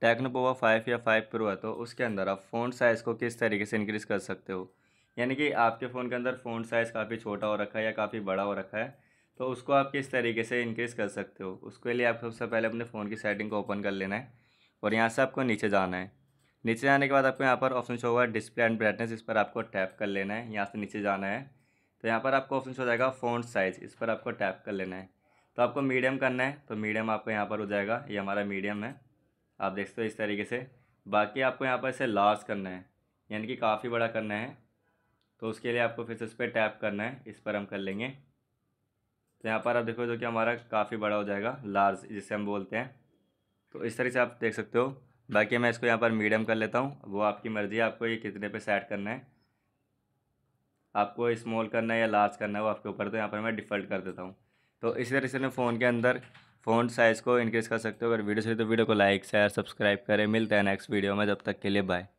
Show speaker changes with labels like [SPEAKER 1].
[SPEAKER 1] Tecno Pova five या five pro है तो उसके अंदर आप फ़ोन साइज़ को किस तरीके से इंक्रीज़ कर सकते हो यानी कि आपके फ़ोन के अंदर फ़ोन साइज़ काफ़ी छोटा हो रखा है या काफ़ी बड़ा हो रखा है तो उसको आप किस तरीके से इंक्रीज़ कर सकते हो उसके लिए आप सबसे पहले अपने फ़ोन की सेटिंग को ओपन कर लेना है और यहाँ से आपको नीचे जाना है नीचे जाने के बाद आपको यहाँ पर ऑप्शन शो होगा डिस्प्ले एंड ब्राइटनेस इस पर आपको टैप कर लेना है यहाँ से नीचे जाना है तो यहाँ पर आपको ऑप्शन शो हो जाएगा फ़ोन साइज़ इस पर आपको टैप कर लेना है तो आपको मीडियम करना है तो मीडियम आपको यहाँ पर हो जाएगा ये हमारा मीडियम है आप देख सकते हो इस तरीके से बाकी आपको यहाँ पर इसे लार्ज करना है यानी कि काफ़ी बड़ा करना है तो उसके लिए आपको फिर से उस पर टैप करना है इस पर हम कर लेंगे तो यहाँ पर आप देखो जो कि हमारा काफ़ी बड़ा हो जाएगा लार्ज जिसे हम बोलते हैं तो इस तरीके से आप देख सकते हो बाकी मैं इसको यहाँ पर मीडियम कर लेता हूँ वो आपकी मर्ज़ी है आपको ये कितने पे सेट करना है आपको स्मॉल करना है या लार्ज करना है वो आपके ऊपर तो यहाँ पर मैं डिफ़ल्ट कर देता हूँ तो इसी तरीके से मैं फ़ोन के अंदर फ़ॉन्ट साइज़ को इंक्रीज़ कर सकते हो अगर वीडियो सही तो वीडियो को लाइक शेयर सब्सक्राइब करें मिलते हैं नेक्स्ट वीडियो में जब तक के लिए बाय